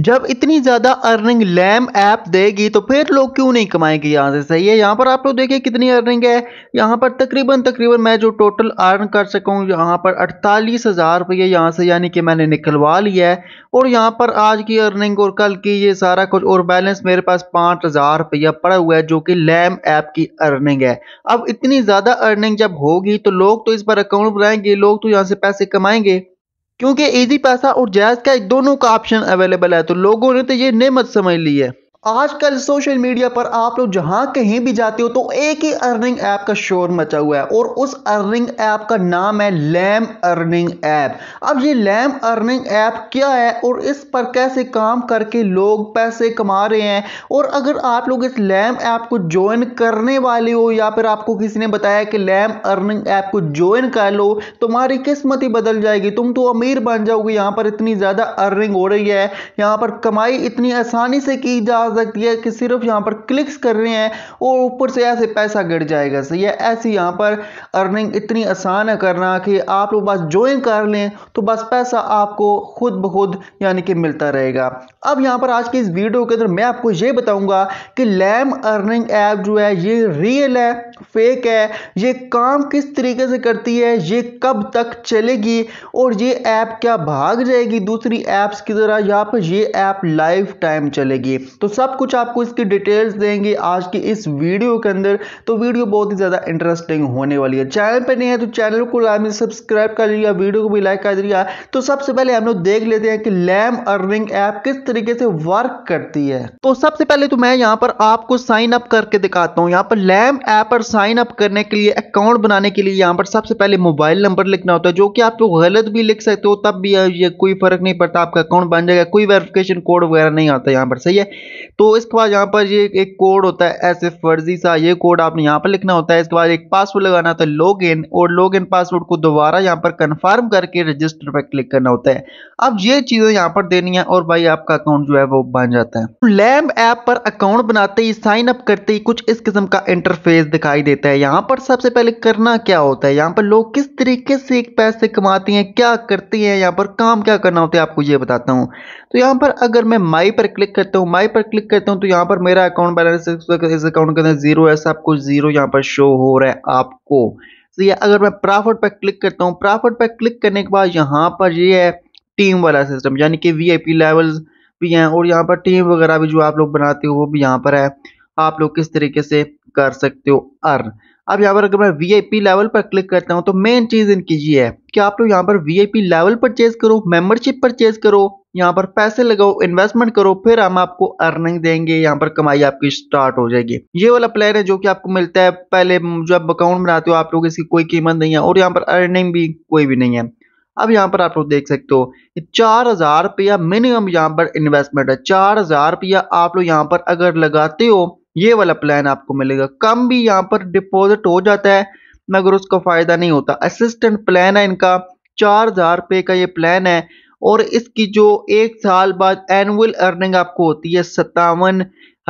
जब इतनी ज़्यादा अर्निंग लैम ऐप देगी तो फिर लोग क्यों नहीं कमाएंगे यहाँ से सही है यहाँ पर आप लोग देखिए कितनी अर्निंग है यहाँ पर तकरीबन तकरीबन मैं जो टोटल अर्न कर सकूँ यहाँ पर अड़तालीस हज़ार रुपये यहाँ से यानी कि मैंने निकलवा लिया है और यहाँ पर आज की अर्निंग और कल की ये सारा कुछ और बैलेंस मेरे पास पाँच हज़ार रुपया पड़ा हुआ है जो कि लैम ऐप की अर्निंग है अब इतनी ज़्यादा अर्निंग जब होगी तो लोग तो इस पर अकाउंट बनाएंगे लोग तो यहाँ से पैसे कमाएंगे क्योंकि ईजी पैसा और जायज़ का दोनों का ऑप्शन अवेलेबल है तो लोगों ने तो ये नमत समझ ली है आजकल सोशल मीडिया पर आप लोग जहां कहीं भी जाते हो तो एक ही अर्निंग ऐप का शोर मचा हुआ है और उस अर्निंग ऐप का नाम है लैम अर्निंग ऐप अब ये लैम अर्निंग ऐप क्या है और इस पर कैसे काम करके लोग पैसे कमा रहे हैं और अगर आप लोग इस लैम ऐप को ज्वाइन करने वाले हो या फिर आपको किसी ने बताया कि लैम अर्निंग ऐप को ज्वाइन कर लो तुम्हारी किस्मत ही बदल जाएगी तुम तो अमीर बन जाओगे यहाँ पर इतनी ज़्यादा अर्निंग हो रही है यहाँ पर कमाई इतनी आसानी से की जा सकती है कि सिर्फ यहाँ पर क्लिक्स कर रहे हैं और ऊपर से ऐसे पैसा गिर जाएगा सही है ऐसी यहाँ पर अर्निंग इतनी आसान है करना कि आप लोग बस ज्वाइन कर लें तो बस पैसा आपको खुद ब खुद यानी कि मिलता रहेगा अब यहाँ पर आज की इस वीडियो के अंदर मैं आपको ये बताऊँगा कि लैम अर्निंग ऐप जो है ये रियल है फेक है ये काम किस तरीके से करती है ये कब तक चलेगी और ये ऐप क्या भाग जाएगी दूसरी ऐप्स की तरह या फिर ये ऐप लाइफ टाइम चलेगी तो सब कुछ आपको इसकी डिटेल्स देंगे आज की इस वीडियो के अंदर तो वीडियो बहुत ही ज़्यादा इंटरेस्टिंग होने वाली है चैनल पर नहीं है तो चैनल को लाजमी सब्सक्राइब कर लिया वीडियो को भी लाइक कर दिया तो सबसे पहले हम लोग देख लेते हैं कि लैम अर्निंग ऐप किस तरीके से वर्क करती है तो सबसे पहले तो मैं यहाँ पर आपको साइन अप करके दिखाता हूँ यहाँ पर लैम ऐप और साइन अप करने के लिए अकाउंट बनाने के लिए यहाँ पर सबसे पहले मोबाइल नंबर लिखना होता है जो कि आप तो गलत भी लिख सकते हो तब भी ये कोई फ़र्क नहीं पड़ता आपका अकाउंट बन जाएगा कोई वेरिफिकेशन कोड वगैरह नहीं आता यहाँ पर सही है तो इसके बाद यहाँ पर ये एक कोड होता है ऐसे फर्जी सा ये कोड आपने यहाँ पर लिखना होता है इसके बाद एक पासवर्ड लगाना होता है लॉग इन और लॉग इन पासवर्ड को दोबारा यहाँ पर कन्फर्म करके रजिस्टर पर क्लिक करना होता है अब ये चीज़ें यहाँ पर देनी है और भाई आपका अकाउंट जो है वो बन जाता है लैम्प ऐप पर अकाउंट बनाते ही साइन अप करते ही कुछ इस किस्म का इंटरफेस दिखाया दिखाई देता है यहाँ पर सबसे पहले करना क्या होता है यहाँ पर लोग किस तरीके से एक पैसे कमाती हैं क्या करती हैं यहाँ पर काम क्या करना होता है आपको ये बताता हूँ तो यहाँ पर अगर मैं माई पर क्लिक करता हूँ माई पर क्लिक करता हूँ तो यहाँ पर मेरा अकाउंट बैलेंस इस अकाउंट के अंदर जीरो है सब कुछ जीरो यहाँ पर शो हो रहा है आपको तो ये अगर मैं प्रॉफिट पर क्लिक करता हूँ प्रॉफिट पर क्लिक करने के बाद यहाँ पर ये है टीम वाला सिस्टम यानी कि वी आई पी लेवल्स भी हैं और यहाँ पर टीम वगैरह भी जो आप लोग बनाते हो वो भी यहाँ पर है आप लोग किस तरीके से कर सकते हो अर्न अब यहाँ पर अगर मैं वी लेवल पर क्लिक करता हूँ तो मेन चीज़ इनकी ये है कि आप लोग यहाँ पर वीआईपी लेवल परचेज करो मेंबरशिप परचेज करो यहाँ पर पैसे लगाओ इन्वेस्टमेंट करो फिर हम आपको अर्निंग देंगे यहाँ पर कमाई आपकी स्टार्ट हो जाएगी ये वाला प्लान है जो कि आपको मिलता है पहले जो आप अकाउंट बनाते हो आप लोग इसकी कोई कीमत नहीं है और यहाँ पर अर्निंग भी कोई भी नहीं है अब यहाँ पर आप लोग देख सकते हो चार हजार रुपया मिनिमम यहाँ पर इन्वेस्टमेंट है चार हजार रुपया आप लोग यहाँ पर अगर लगाते हो ये वाला प्लान आपको मिलेगा कम भी यहाँ पर डिपॉजिट हो जाता है मगर उसका फ़ायदा नहीं होता असिस्टेंट प्लान है इनका चार हज़ार रुपये का ये प्लान है और इसकी जो एक साल बाद एनुअल अर्निंग आपको होती है सत्तावन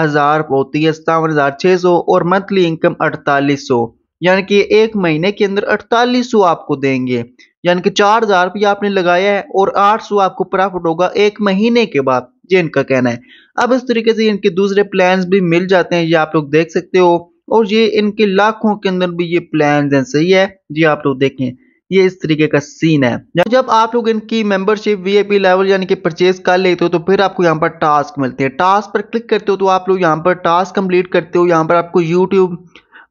हज़ार होती है सत्तावन हज़ार छः सौ और मंथली इनकम अड़तालीस सौ यानी कि एक महीने के अंदर अड़तालीस सौ आपको देंगे यानी कि चार हज़ार रुपये आपने लगाया है और आठ सौ आपको प्रॉफिट होगा एक महीने के बाद ये इनका कहना है अब इस तरीके से इनके दूसरे प्लान भी मिल जाते हैं ये आप लोग देख सकते हो और ये इनके लाखों के अंदर भी ये प्लान हैं सही है ये आप लोग देखें ये इस तरीके का सीन है जब आप लोग इनकी मेंबरशिप वीआईपी लेवल यानी कि परचेज कर लेते हो तो फिर आपको यहाँ पर टास्क मिलते हैं टास्क पर क्लिक करते हो तो आप लोग यहाँ पर टास्क कंप्लीट करते हो यहाँ पर आपको यूट्यूब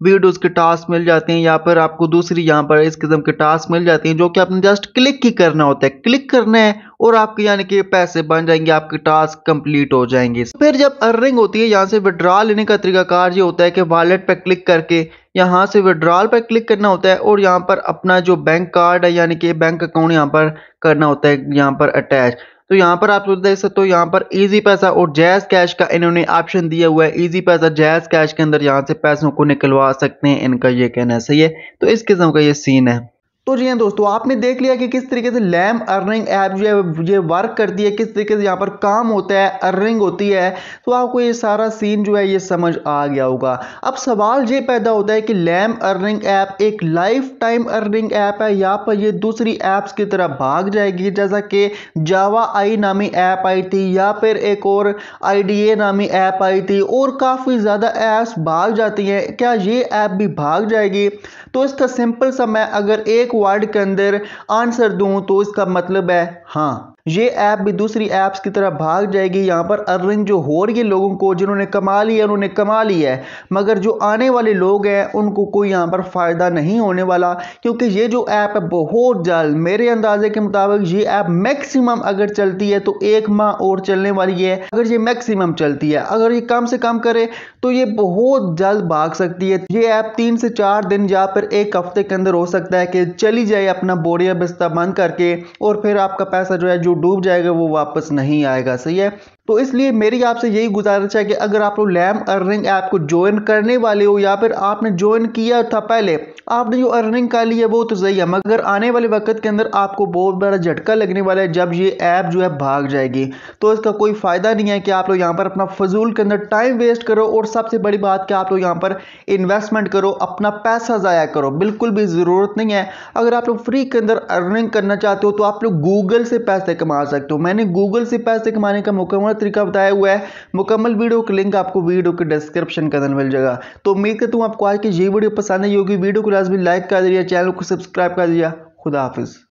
वीडियोस के टास्क मिल जाते हैं यहाँ पर आपको दूसरी यहाँ पर इस किस्म के टास्क मिल जाते हैं जो कि आपने जस्ट क्लिक ही करना होता है क्लिक करना है और आपके यानी कि पैसे बन जाएंगे आपके टास्क कंप्लीट हो जाएंगे फिर जब अर्निंग होती है यहाँ से विड्रॉल लेने का तरीकाकार ये होता है कि वॉलेट पर क्लिक करके यहाँ से विड्रॉल पर क्लिक करना होता है और यहाँ पर अपना जो बैंक कार्ड है यानी कि बैंक अकाउंट यहाँ पर करना होता है यहाँ पर अटैच तो यहाँ पर आप देख सकते हो यहाँ पर इजी पैसा और जैज कैश का इन्होंने ऑप्शन दिया हुआ है इजी पैसा जैज कैश के अंदर यहाँ से पैसों को निकलवा सकते हैं इनका ये कहना है सही है तो इस किस्म का ये सीन है तो जी हाँ दोस्तों आपने देख लिया कि किस तरीके से लैम अर्निंग ऐप जो है ये वर्क करती है किस तरीके से यहाँ पर काम होता है अर्निंग होती है तो आपको ये सारा सीन जो है ये समझ आ गया होगा अब सवाल ये पैदा होता है कि लैम अर्निंग ऐप एक लाइफ टाइम अर्निंग ऐप है यहाँ पर ये दूसरी ऐप्स की तरह भाग जाएगी जैसा कि जावा आई नामी ऐप आई थी या फिर एक और आई नामी ऐप आई थी और काफ़ी ज़्यादा ऐप्स भाग जाती हैं क्या ये ऐप भी भाग जाएगी तो इसका सिंपल सा मैं अगर एक एक वर्ड के अंदर आंसर दूँ तो इसका मतलब है हाँ ये ऐप भी दूसरी ऐप्स की तरह भाग जाएगी यहाँ पर अर्निंग जो हो रही है लोगों को जिन्होंने कमा लिया उन्होंने कमा लिया है मगर जो आने वाले लोग हैं उनको कोई यहाँ पर फ़ायदा नहीं होने वाला क्योंकि ये जो ऐप है बहुत जल्द मेरे अंदाजे के मुताबिक ये ऐप मैक्सिमम अगर चलती है तो एक माह और चलने वाली है अगर ये मैक्सिमम चलती है अगर ये कम से कम करे तो ये बहुत जल्द भाग सकती है ये ऐप तीन से चार दिन या फिर एक हफ्ते के अंदर हो सकता है कि चली जाए अपना बोरिया बिस्ता बंद करके और फिर आपका पैसा जो है जो जो डूब जाएगा वो वापस नहीं आएगा सही है तो इसलिए मेरी आपसे यही गुजारिश है कि अगर आप लोग लैम अर्निंग ऐप को ज्वाइन करने वाले हो या फिर आपने ज्वाइन किया था पहले आपने जो अर्निंग कर ली है वो तो सही है मगर आने वाले वक्त के अंदर आपको बहुत बड़ा झटका लगने वाला है जब ये ऐप जो है भाग जाएगी तो इसका कोई फ़ायदा नहीं है कि आप लोग यहाँ पर अपना फजूल के अंदर टाइम वेस्ट करो और सबसे बड़ी बात कि आप लोग यहाँ पर इन्वेस्टमेंट करो अपना पैसा ज़ाया करो बिल्कुल भी ज़रूरत नहीं है अगर आप लोग फ्री के अंदर अर्निंग करना चाहते हो तो आप लोग गूगल से पैसे कमा सकते हो मैंने गूगल से पैसे कमाने का मुकम्मल तरीका बताया हुआ है मुकम्मल वीडियो का लिंक आपको वीडियो के डिस्क्रिप्शन के अंदर मिल जाएगा तो उम्मीद करता हूँ आपको आज की ये वीडियो पसंद आई होगी वीडियो को लाजमी लाइक कर दिया चैनल को सब्सक्राइब कर दिया खुदा हाफिज़